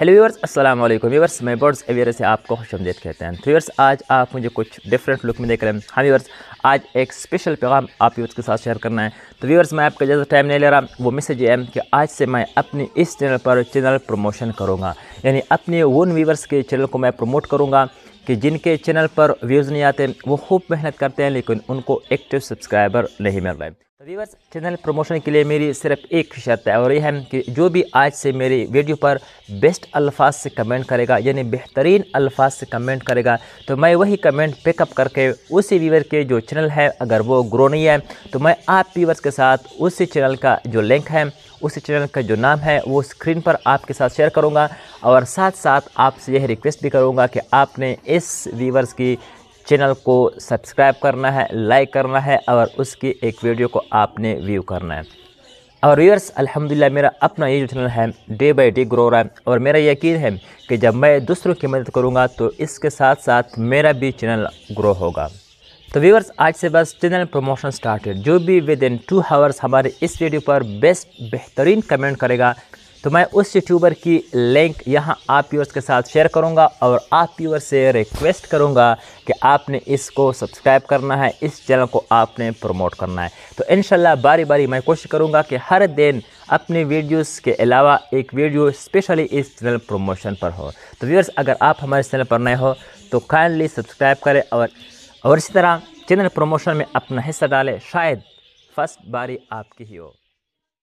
hello व्यवर्स अस्सलाम व्यवर्स मैं birds एवियर से आपको खुश हमदेद कहते हैं तो व्यवर्स आज आप मुझे कुछ डिफरेंट लुक में देख रहे हैं हाँ व्यवर्स आज एक स्पेशल पैगाम आप व्यवर्स के साथ शेयर करना है तो व्यवर्स मैं आपका ज़्यादा टाइम नहीं ले रहा वो मैसेज है कि आज से मैं अपने इस चैनल पर चैनल प्रमोशन करूँगा यानी अपने उन व्यवर्स के चैनल को मैं प्रमोट करूँगा कि जिनके चैनल पर व्यूज़ नहीं आते वो खूब मेहनत करते हैं लेकिन उनको एक्टिव सब्सक्राइबर नहीं मिल रहे तो व्यूवर्स चैनल प्रमोशन के लिए मेरी सिर्फ एक शर्त है और यह है कि जो भी आज से मेरी वीडियो पर बेस्ट अल्फाज से कमेंट करेगा यानी बेहतरीन अल्फाज से कमेंट करेगा तो मैं वही कमेंट पिकअप करके उसी व्यूवर के जो चैनल है अगर वो ग्रो नहीं है तो मैं आप व्यूवर्स के साथ उसी चैनल का जो लिंक है उस चैनल का जो नाम है वो स्क्रीन पर आपके साथ शेयर करूँगा और साथ साथ आपसे यह रिक्वेस्ट भी करूँगा कि आपने इस वीवर्स की चैनल को सब्सक्राइब करना है लाइक करना है और उसकी एक वीडियो को आपने व्यू करना है और व्यूअर्स अल्हम्दुलिल्लाह मेरा अपना ये जो चैनल है डे बाई डे ग्रो रहा है और मेरा यकीन है कि जब मैं दूसरों की मदद करूँगा तो इसके साथ साथ मेरा भी चैनल ग्रो होगा तो व्यूवर्स आज से बस चैनल प्रमोशन स्टार्टेड जो भी विद इन टू हावर्स हमारे इस वीडियो पर बेस्ट बेहतरीन कमेंट करेगा तो मैं उस यूट्यूबर की लिंक यहाँ आप व्यूअर्स के साथ शेयर करूँगा और आप व्यूअर्स से रिक्वेस्ट करूँगा कि आपने इसको सब्सक्राइब करना है इस चैनल को आपने प्रमोट करना है तो इन बारी बारी मैं कोशिश करूँगा कि हर दिन अपने वीडियोस के अलावा एक वीडियो स्पेशली इस चैनल प्रमोशन पर हो तो व्यूअर्स अगर आप हमारे चैनल पर नए हो तो काइंडली सब्सक्राइब करें और और इसी तरह चैनल प्रमोशन में अपना हिस्सा डालें शायद फर्स्ट बारी आपकी ही हो